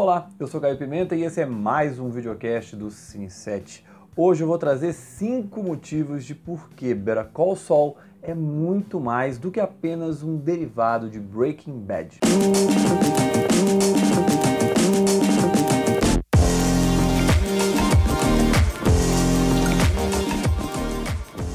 Olá, eu sou Caio Pimenta e esse é mais um videocast do Sim7. Hoje eu vou trazer 5 motivos de por que Better Call Saul é muito mais do que apenas um derivado de Breaking Bad.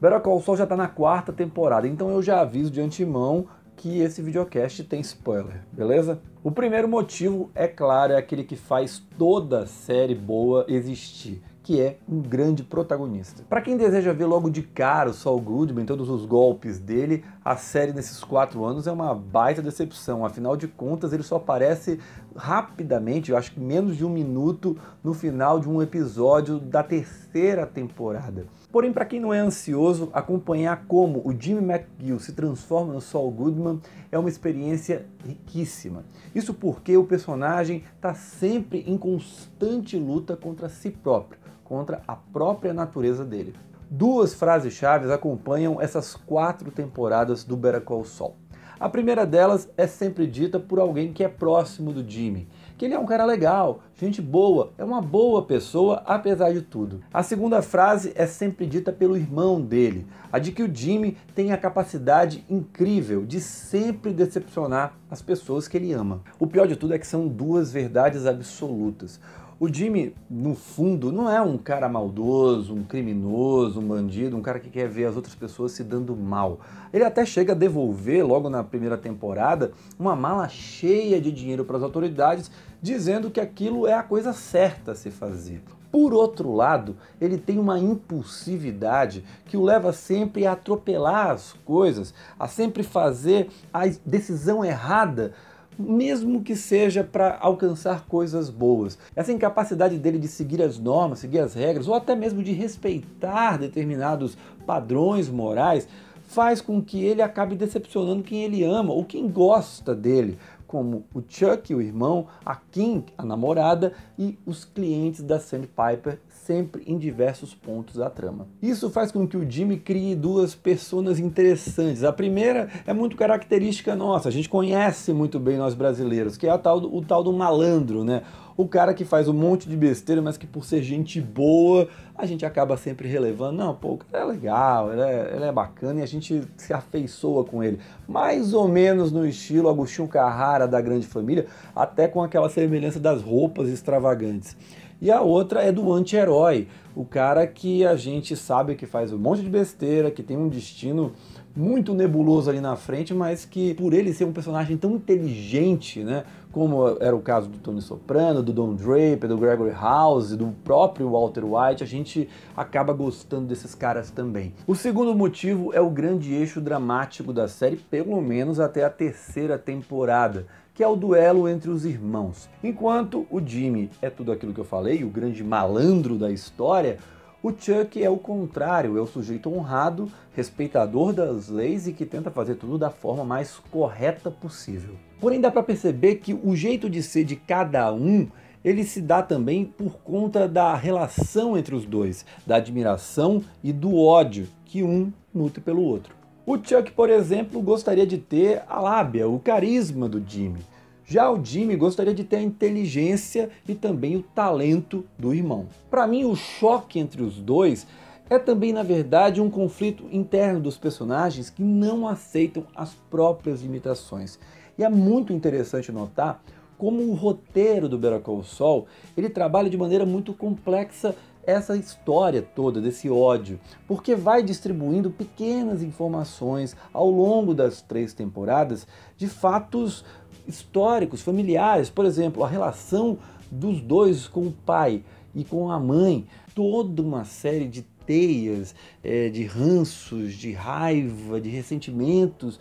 Better Call Saul já está na quarta temporada, então eu já aviso de antemão que esse videocast tem spoiler, beleza? O primeiro motivo, é claro, é aquele que faz toda série boa existir, que é um grande protagonista. Para quem deseja ver logo de cara o Saul Goodman, todos os golpes dele, a série nesses quatro anos é uma baita decepção. Afinal de contas, ele só aparece rapidamente, eu acho que menos de um minuto, no final de um episódio da terceira temporada. Porém, para quem não é ansioso, acompanhar como o Jimmy McGill se transforma no Saul Goodman é uma experiência riquíssima. Isso porque o personagem está sempre em constante luta contra si próprio, contra a própria natureza dele. Duas frases-chave acompanham essas quatro temporadas do Better Call Saul. A primeira delas é sempre dita por alguém que é próximo do Jimmy, que ele é um cara legal, gente boa, é uma boa pessoa apesar de tudo. A segunda frase é sempre dita pelo irmão dele, a de que o Jimmy tem a capacidade incrível de sempre decepcionar as pessoas que ele ama. O pior de tudo é que são duas verdades absolutas. O Jimmy, no fundo, não é um cara maldoso, um criminoso, um bandido, um cara que quer ver as outras pessoas se dando mal. Ele até chega a devolver, logo na primeira temporada, uma mala cheia de dinheiro para as autoridades, dizendo que aquilo é a coisa certa a se fazer. Por outro lado, ele tem uma impulsividade que o leva sempre a atropelar as coisas, a sempre fazer a decisão errada mesmo que seja para alcançar coisas boas. Essa incapacidade dele de seguir as normas, seguir as regras, ou até mesmo de respeitar determinados padrões morais, faz com que ele acabe decepcionando quem ele ama ou quem gosta dele, como o Chuck, o irmão, a Kim, a namorada, e os clientes da Sandpiper sempre em diversos pontos da trama. Isso faz com que o Jimmy crie duas personas interessantes. A primeira é muito característica nossa, a gente conhece muito bem nós brasileiros, que é tal, o tal do malandro, né? o cara que faz um monte de besteira, mas que por ser gente boa, a gente acaba sempre relevando. Não, pô, o cara é legal, ele é, ele é bacana e a gente se afeiçoa com ele. Mais ou menos no estilo Agostinho Carrara da Grande Família, até com aquela semelhança das roupas extravagantes e a outra é do anti-herói, o cara que a gente sabe que faz um monte de besteira, que tem um destino muito nebuloso ali na frente, mas que por ele ser um personagem tão inteligente, né, como era o caso do Tony Soprano, do Don Draper, do Gregory House, do próprio Walter White, a gente acaba gostando desses caras também. O segundo motivo é o grande eixo dramático da série, pelo menos até a terceira temporada, que é o duelo entre os irmãos. Enquanto o Jimmy é tudo aquilo que eu falei, o grande malandro da história, o Chuck é o contrário, é o sujeito honrado, respeitador das leis e que tenta fazer tudo da forma mais correta possível. Porém, dá para perceber que o jeito de ser de cada um ele se dá também por conta da relação entre os dois, da admiração e do ódio que um nutre pelo outro. O Chuck, por exemplo, gostaria de ter a lábia, o carisma do Jimmy. Já o Jimmy gostaria de ter a inteligência e também o talento do irmão. Para mim, o choque entre os dois é também, na verdade, um conflito interno dos personagens que não aceitam as próprias limitações e é muito interessante notar como o roteiro do Better Call Saul, ele trabalha de maneira muito complexa essa história toda desse ódio, porque vai distribuindo pequenas informações ao longo das três temporadas de fatos históricos, familiares, por exemplo, a relação dos dois com o pai e com a mãe, toda uma série de teias, é, de ranços, de raiva, de ressentimentos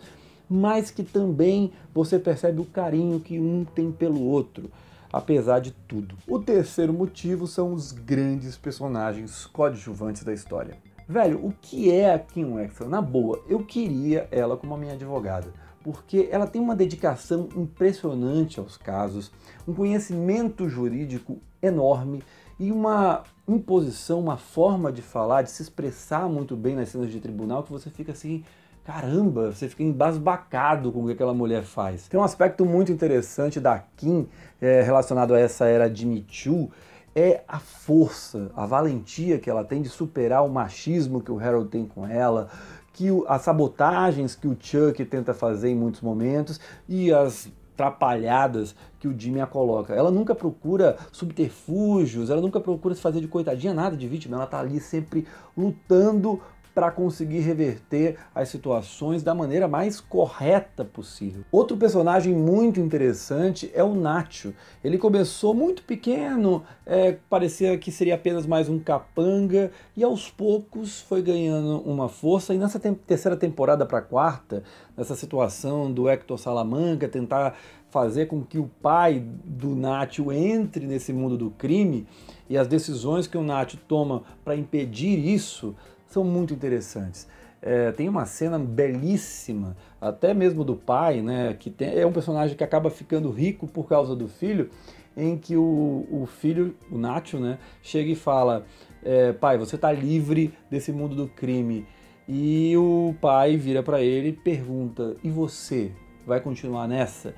mas que também você percebe o carinho que um tem pelo outro, apesar de tudo. O terceiro motivo são os grandes personagens coadjuvantes da história. Velho, o que é a Kim Wexler? Na boa, eu queria ela como a minha advogada, porque ela tem uma dedicação impressionante aos casos, um conhecimento jurídico enorme e uma imposição, uma forma de falar, de se expressar muito bem nas cenas de tribunal que você fica assim, Caramba, você fica embasbacado com o que aquela mulher faz. Tem um aspecto muito interessante da Kim é, relacionado a essa era de Me Too, é a força, a valentia que ela tem de superar o machismo que o Harold tem com ela, que o, as sabotagens que o Chuck tenta fazer em muitos momentos e as atrapalhadas que o Jimmy a coloca. Ela nunca procura subterfúgios, ela nunca procura se fazer de coitadinha, nada de vítima, ela tá ali sempre lutando para conseguir reverter as situações da maneira mais correta possível. Outro personagem muito interessante é o Nacho. Ele começou muito pequeno, é, parecia que seria apenas mais um capanga, e aos poucos foi ganhando uma força. E nessa te terceira temporada para quarta, nessa situação do Hector Salamanca tentar fazer com que o pai do Nacho entre nesse mundo do crime e as decisões que o Nacho toma para impedir isso são muito interessantes. É, tem uma cena belíssima, até mesmo do pai, né? Que tem, é um personagem que acaba ficando rico por causa do filho, em que o, o filho, o Nacho, né, chega e fala: é, pai, você está livre desse mundo do crime. E o pai vira para ele e pergunta: e você? Vai continuar nessa?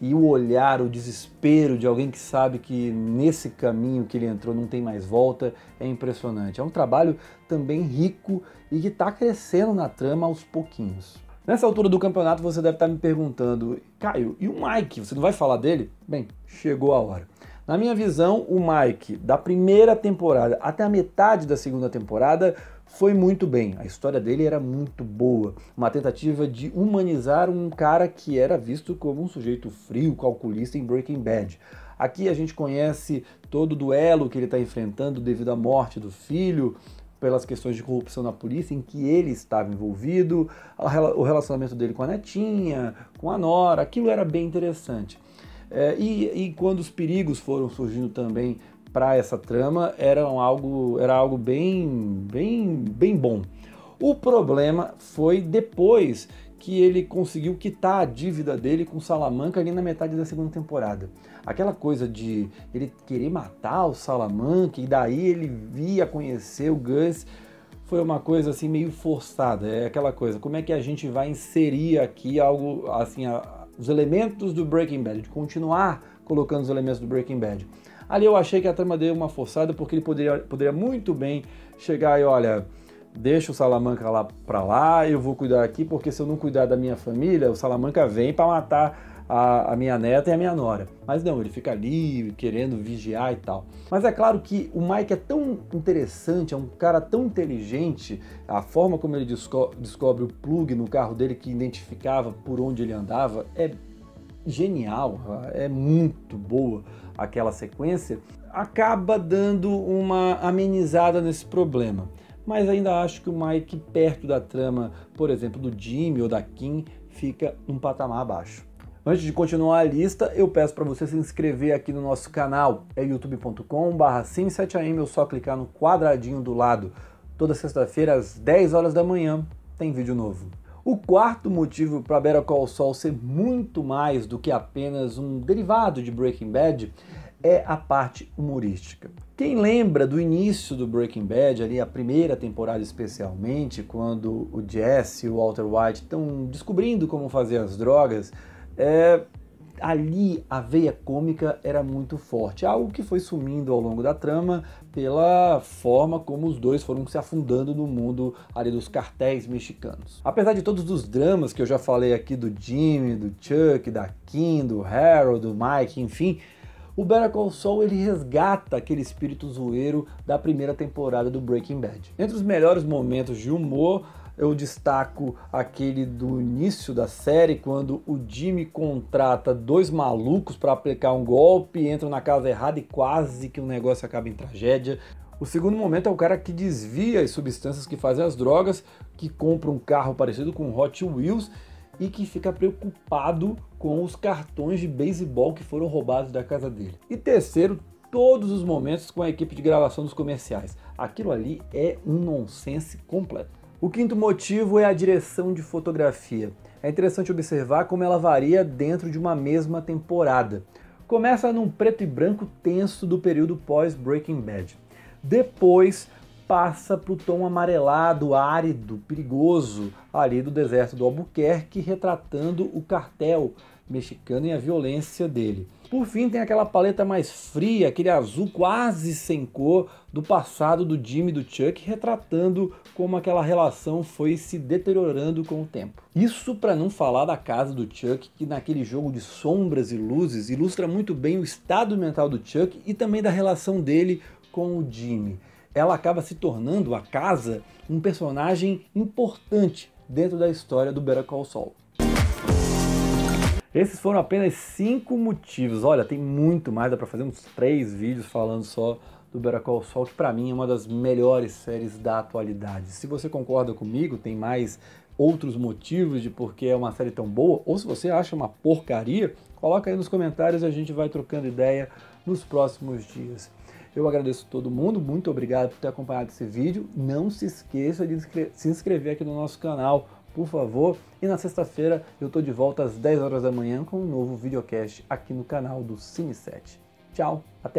e o olhar, o desespero de alguém que sabe que nesse caminho que ele entrou não tem mais volta é impressionante. É um trabalho também rico e que está crescendo na trama aos pouquinhos. Nessa altura do campeonato você deve estar me perguntando, Caio, e o Mike? Você não vai falar dele? Bem, chegou a hora. Na minha visão, o Mike, da primeira temporada até a metade da segunda temporada, foi muito bem. A história dele era muito boa. Uma tentativa de humanizar um cara que era visto como um sujeito frio, calculista em Breaking Bad. Aqui a gente conhece todo o duelo que ele está enfrentando devido à morte do filho, pelas questões de corrupção na polícia em que ele estava envolvido, o relacionamento dele com a netinha, com a nora, aquilo era bem interessante. É, e, e quando os perigos foram surgindo também para essa trama, era algo, era algo bem, bem, bem bom. O problema foi depois que ele conseguiu quitar a dívida dele com Salamanca ali na metade da segunda temporada. Aquela coisa de ele querer matar o Salamanca e daí ele via conhecer o Gus foi uma coisa assim meio forçada. É aquela coisa, como é que a gente vai inserir aqui algo assim a, os elementos do Breaking Bad, de continuar colocando os elementos do Breaking Bad. Ali eu achei que a trama deu uma forçada, porque ele poderia, poderia muito bem chegar e, olha, deixa o Salamanca lá para lá, eu vou cuidar aqui, porque se eu não cuidar da minha família, o Salamanca vem para matar a, a, minha neta e a minha nora. Mas não, ele fica ali querendo vigiar e tal. Mas é claro que o Mike é tão interessante, é um cara tão inteligente, a forma como ele desco descobre o plug no carro dele que identificava por onde ele andava é genial, é muito boa aquela sequência, acaba dando uma amenizada nesse problema. Mas ainda acho que o Mike, perto da trama, por exemplo, do Jimmy ou da Kim, fica um patamar abaixo. Antes de continuar a lista, eu peço para você se inscrever aqui no nosso canal. É youtube.com/barra sim7am. É só clicar no quadradinho do lado. Toda sexta-feira às 10 horas da manhã tem vídeo novo. O quarto motivo para Better Call Saul ser muito mais do que apenas um derivado de Breaking Bad é a parte humorística. Quem lembra do início do Breaking Bad, ali a primeira temporada especialmente, quando o Jesse e o Walter White estão descobrindo como fazer as drogas, é, ali a veia cômica era muito forte, algo que foi sumindo ao longo da trama pela forma como os dois foram se afundando no mundo ali dos cartéis mexicanos. Apesar de todos os dramas que eu já falei aqui do Jimmy, do Chuck, da Kim, do Harold, do Mike, enfim, o Better Call Saul ele resgata aquele espírito zoeiro da primeira temporada do Breaking Bad. Entre os melhores momentos de humor eu destaco aquele do início da série, quando o Jimmy contrata dois malucos para aplicar um golpe, entram na casa errada e quase que o negócio acaba em tragédia. O segundo momento é o cara que desvia as substâncias que fazem as drogas, que compra um carro parecido com um Hot Wheels e que fica preocupado com os cartões de beisebol que foram roubados da casa dele. E terceiro, todos os momentos com a equipe de gravação dos comerciais. Aquilo ali é um nonsense completo. O quinto motivo é a direção de fotografia. É interessante observar como ela varia dentro de uma mesma temporada. Começa num preto e branco tenso do período pós-Breaking Bad. Depois passa para o tom amarelado, árido, perigoso ali do deserto do Albuquerque, retratando o cartel mexicano e a violência dele. Por fim, tem aquela paleta mais fria, aquele azul quase sem cor do passado do Jimmy e do Chuck, retratando como aquela relação foi se deteriorando com o tempo. Isso para não falar da casa do Chuck, que naquele jogo de sombras e luzes ilustra muito bem o estado mental do Chuck e também da relação dele com o Jimmy. Ela acaba se tornando a casa um personagem importante dentro da história do Better Call Saul. Esses foram apenas cinco motivos. Olha, tem muito mais, dá para fazer uns três vídeos falando só do Better Call Saul, que para mim é uma das melhores séries da atualidade. Se você concorda comigo, tem mais outros motivos de por que é uma série tão boa, ou se você acha uma porcaria, coloca aí nos comentários e a gente vai trocando ideia nos próximos dias. Eu agradeço todo mundo, muito obrigado por ter acompanhado esse vídeo. Não se esqueça de se inscrever aqui no nosso canal por favor. E na sexta-feira eu estou de volta às 10 horas da manhã com um novo videocast aqui no canal do Cine7. Tchau, até a